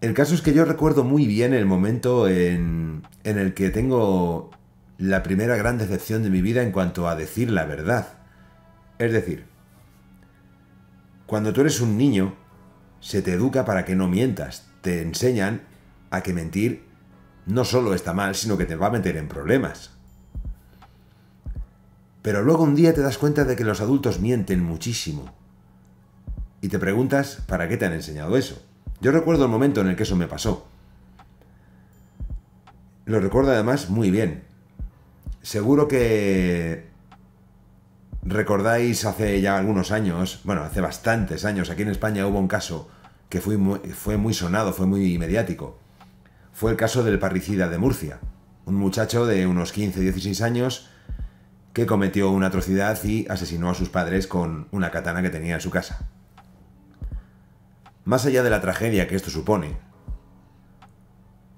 El caso es que yo recuerdo muy bien el momento en, en el que tengo la primera gran decepción de mi vida en cuanto a decir la verdad. Es decir, cuando tú eres un niño, se te educa para que no mientas. Te enseñan a que mentir no solo está mal, sino que te va a meter en problemas. Pero luego un día te das cuenta de que los adultos mienten muchísimo. Y te preguntas, ¿para qué te han enseñado eso? Yo recuerdo el momento en el que eso me pasó. Lo recuerdo además muy bien. Seguro que recordáis hace ya algunos años, bueno, hace bastantes años, aquí en España hubo un caso que fue muy, sonado, fue muy mediático. Fue el caso del parricida de Murcia. Un muchacho de unos 15-16 años que cometió una atrocidad y asesinó a sus padres con una katana que tenía en su casa. Más allá de la tragedia que esto supone,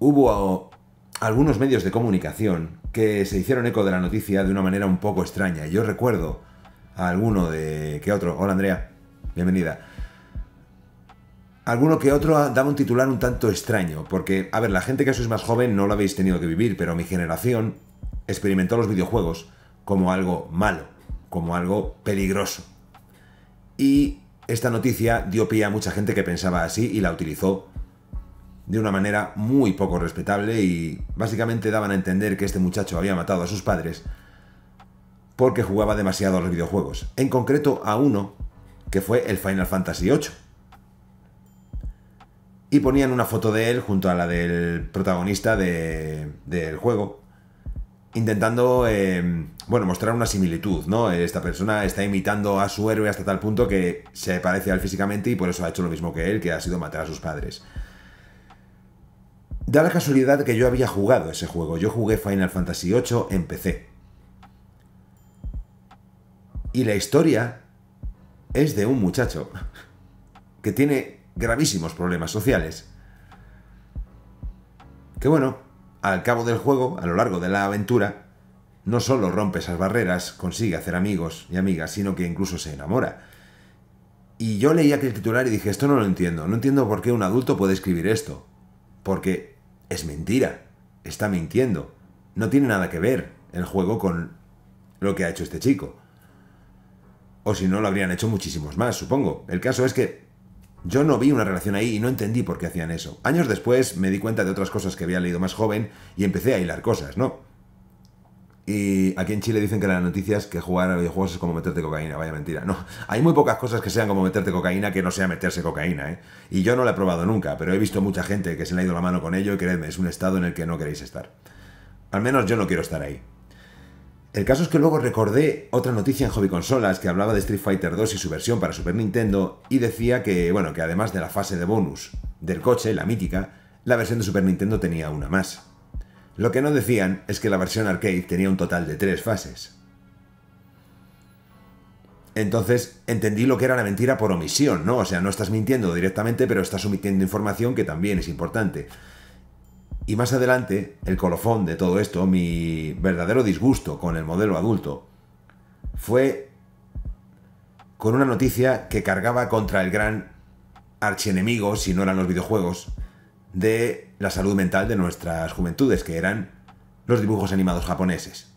hubo algunos medios de comunicación que se hicieron eco de la noticia de una manera un poco extraña. Yo recuerdo a alguno de que otro, hola Andrea, bienvenida. Alguno que otro daba un titular un tanto extraño, porque, a ver, la gente que sois más joven no lo habéis tenido que vivir, pero mi generación experimentó los videojuegos como algo malo, como algo peligroso. Y esta noticia dio pie a mucha gente que pensaba así y la utilizó de una manera muy poco respetable y básicamente daban a entender que este muchacho había matado a sus padres porque jugaba demasiado a los videojuegos, en concreto a uno que fue el Final Fantasy VIII. Y ponían una foto de él junto a la del protagonista del juego, intentando, em, bueno, mostrar una similitud, ¿no? Esta persona está imitando a su héroe hasta tal punto que se parece a él físicamente y por eso ha hecho lo mismo que él, que ha sido matar a sus padres. Da la casualidad que yo había jugado ese juego. Yo jugué Final Fantasy VIII en PC. Y la historia es de un muchacho que tiene gravísimos problemas sociales. Que bueno, al cabo del juego, a lo largo de la aventura, no solo rompe esas barreras, consigue hacer amigos y amigas, sino que incluso se enamora. Y yo leí aquel titular y dije, esto no lo entiendo, no entiendo por qué un adulto puede escribir esto. Porque es mentira, está mintiendo, no tiene nada que ver el juego con lo que ha hecho este chico. O si no, lo habrían hecho muchísimos más, supongo. El caso es que yo no vi una relación ahí y no entendí por qué hacían eso. Años después me di cuenta de otras cosas que había leído más joven y empecé a hilar cosas, ¿no? Y aquí en Chile dicen que las noticias que jugar a videojuegos es como meterte cocaína, vaya mentira. No, hay muy pocas cosas que sean como meterte cocaína que no sea meterse cocaína, ¿eh? Y yo no la he probado nunca, pero he visto mucha gente que se le ha ido la mano con ello y creedme, es un estado en el que no queréis estar. Al menos yo no quiero estar ahí. El caso es que luego recordé otra noticia en Hobby Consolas que hablaba de Street Fighter 2 y su versión para Super Nintendo y decía que, bueno, que además de la fase de bonus del coche, la mítica, la versión de Super Nintendo tenía una más. Lo que no decían es que la versión arcade tenía un total de tres fases. Entonces entendí lo que era la mentira por omisión, ¿no? O sea, no estás mintiendo directamente, pero estás omitiendo información que también es importante. Y más adelante, el colofón de todo esto, mi verdadero disgusto con el modelo adulto, fue con una noticia que cargaba contra el gran archienemigo, si no eran los videojuegos, de la salud mental de nuestras juventudes, que eran los dibujos animados japoneses.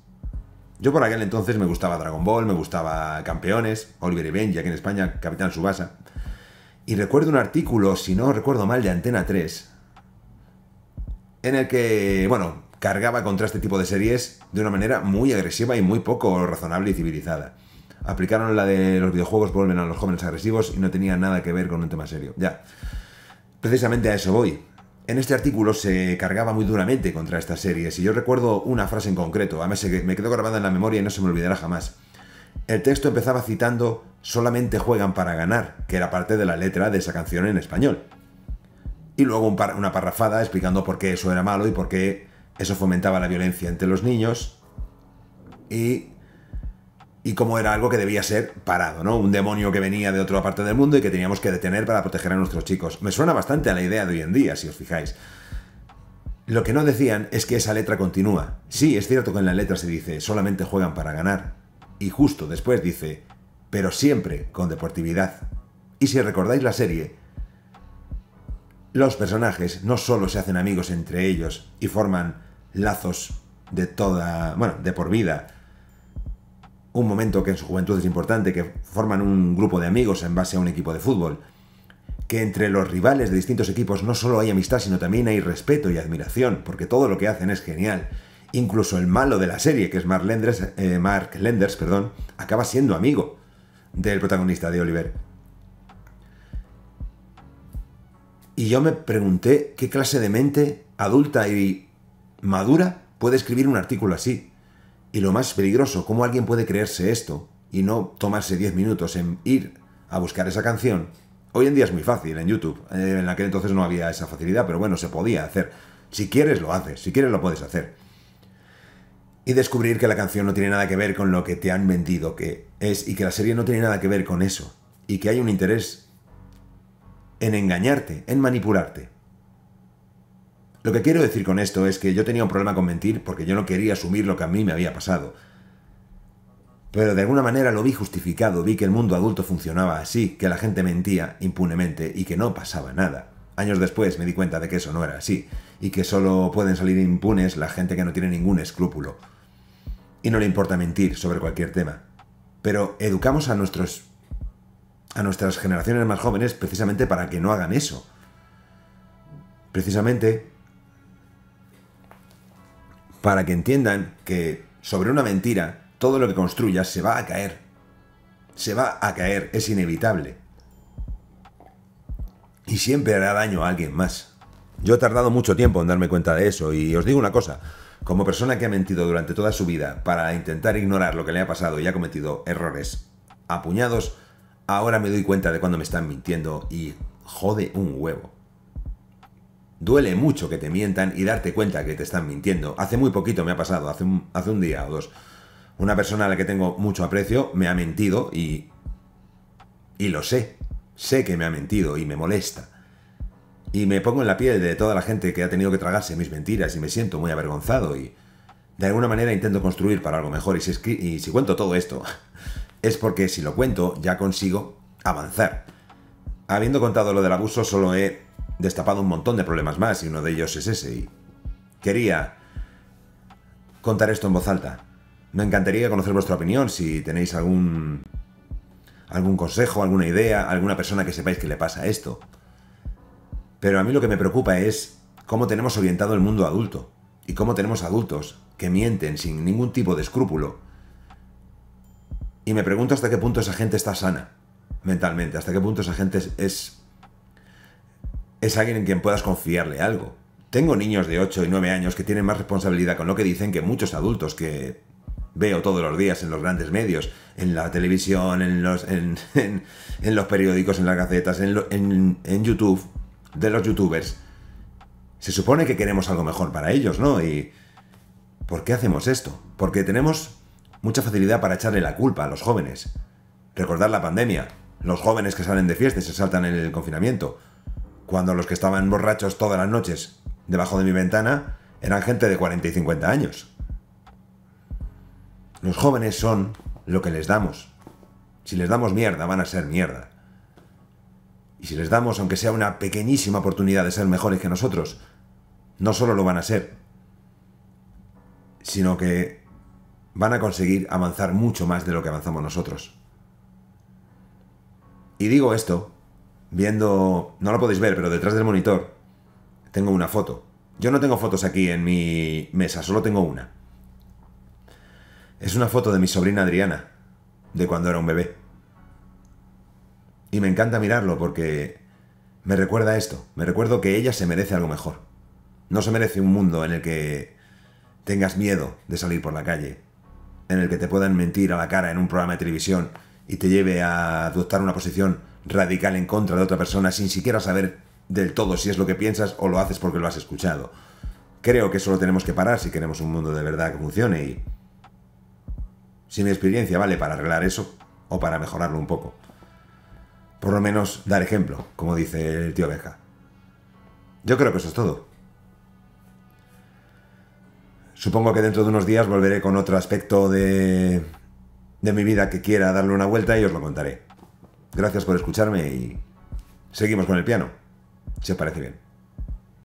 Yo por aquel entonces me gustaba Dragon Ball, me gustaba Campeones, Oliver y ya aquí en España, Capitán Subasa. Y recuerdo un artículo, si no recuerdo mal, de Antena 3, en el que, bueno, cargaba contra este tipo de series de una manera muy agresiva y muy poco razonable y civilizada. Aplicaron la de los videojuegos vuelven a los jóvenes agresivos y no tenía nada que ver con un tema serio. Ya. Precisamente a eso voy. En este artículo se cargaba muy duramente contra estas series y yo recuerdo una frase en concreto, se me quedó grabada en la memoria y no se me olvidará jamás. El texto empezaba citando Solamente juegan para ganar, que era parte de la letra de esa canción en español y luego una parrafada explicando por qué eso era malo y por qué eso fomentaba la violencia entre los niños y, y cómo era algo que debía ser parado, ¿no? Un demonio que venía de otra parte del mundo y que teníamos que detener para proteger a nuestros chicos. Me suena bastante a la idea de hoy en día, si os fijáis. Lo que no decían es que esa letra continúa. Sí, es cierto que en la letra se dice solamente juegan para ganar. Y justo después dice, pero siempre con deportividad. Y si recordáis la serie, los personajes no solo se hacen amigos entre ellos y forman lazos de toda, bueno, de por vida. Un momento que en su juventud es importante, que forman un grupo de amigos en base a un equipo de fútbol. Que entre los rivales de distintos equipos no solo hay amistad, sino también hay respeto y admiración, porque todo lo que hacen es genial. Incluso el malo de la serie, que es Mark Lenders, eh, Lenders perdón, acaba siendo amigo del protagonista de Oliver. Y yo me pregunté qué clase de mente adulta y madura puede escribir un artículo así. Y lo más peligroso, cómo alguien puede creerse esto y no tomarse 10 minutos en ir a buscar esa canción. Hoy en día es muy fácil en YouTube. Eh, en aquel entonces no había esa facilidad, pero bueno, se podía hacer. Si quieres, lo haces. Si quieres, lo puedes hacer. Y descubrir que la canción no tiene nada que ver con lo que te han vendido que es y que la serie no tiene nada que ver con eso. Y que hay un interés en engañarte, en manipularte. Lo que quiero decir con esto es que yo tenía un problema con mentir porque yo no quería asumir lo que a mí me había pasado. Pero de alguna manera lo vi justificado, vi que el mundo adulto funcionaba así, que la gente mentía impunemente y que no pasaba nada. Años después me di cuenta de que eso no era así, y que solo pueden salir impunes la gente que no tiene ningún escrúpulo. Y no le importa mentir sobre cualquier tema. Pero educamos a nuestros a nuestras generaciones más jóvenes precisamente para que no hagan eso. Precisamente para que entiendan que sobre una mentira todo lo que construyas se va a caer. Se va a caer, es inevitable. Y siempre hará daño a alguien más. Yo he tardado mucho tiempo en darme cuenta de eso y os digo una cosa, como persona que ha mentido durante toda su vida para intentar ignorar lo que le ha pasado y ha cometido errores apuñados, Ahora me doy cuenta de cuando me están mintiendo y jode un huevo. Duele mucho que te mientan y darte cuenta que te están mintiendo. Hace muy poquito me ha pasado, hace un, día o dos. Una persona a la que tengo mucho aprecio me ha mentido y... Y lo sé. Sé que me ha mentido y me molesta. Y me pongo en la piel de toda la gente que ha tenido que tragarse mis mentiras y me siento muy avergonzado y... De alguna manera intento construir para algo mejor y y si cuento todo esto es porque si lo cuento ya consigo avanzar. Habiendo contado lo del abuso solo he destapado un montón de problemas más y uno de ellos es ese y quería contar esto en voz alta. Me encantaría conocer vuestra opinión si tenéis algún algún consejo, alguna idea, alguna persona que sepáis que le pasa esto. Pero a mí lo que me preocupa es cómo tenemos orientado el mundo adulto y cómo tenemos adultos que mienten sin ningún tipo de escrúpulo y me pregunto hasta qué punto esa gente está sana mentalmente, hasta qué punto esa gente es, es, alguien en quien puedas confiarle algo. Tengo niños de 8 y 9 años que tienen más responsabilidad con lo que dicen que muchos adultos que veo todos los días en los grandes medios, en la televisión, en los, en, los periódicos, en las gacetas, en, en, YouTube, de los youtubers. Se supone que queremos algo mejor para ellos, ¿no? ¿Y por qué hacemos esto? Porque tenemos mucha facilidad para echarle la culpa a los jóvenes. Recordar la pandemia, los jóvenes que salen de fiesta y se saltan en el confinamiento, cuando los que estaban borrachos todas las noches debajo de mi ventana eran gente de 40 y 50 años. Los jóvenes son lo que les damos. Si les damos mierda, van a ser mierda. Y si les damos, aunque sea una pequeñísima oportunidad de ser mejores que nosotros, no solo lo van a ser, sino que van a conseguir avanzar mucho más de lo que avanzamos nosotros. Y digo esto, viendo, no lo podéis ver, pero detrás del monitor tengo una foto. Yo no tengo fotos aquí en mi mesa, solo tengo una. Es una foto de mi sobrina Adriana, de cuando era un bebé. Y me encanta mirarlo porque me recuerda esto, me recuerdo que ella se merece algo mejor. No se merece un mundo en el que tengas miedo de salir por la calle, en el que te puedan mentir a la cara en un programa de televisión y te lleve a adoptar una posición radical en contra de otra persona sin siquiera saber del todo si es lo que piensas o lo haces porque lo has escuchado. Creo que eso lo tenemos que parar si queremos un mundo de verdad que funcione y... Si mi experiencia vale para arreglar eso o para mejorarlo un poco. Por lo menos dar ejemplo, como dice el tío Beja. Yo creo que eso es todo. Supongo que dentro de unos días volveré con otro aspecto de, mi vida que quiera darle una vuelta y os lo contaré. Gracias por escucharme y seguimos con el piano, si os parece bien.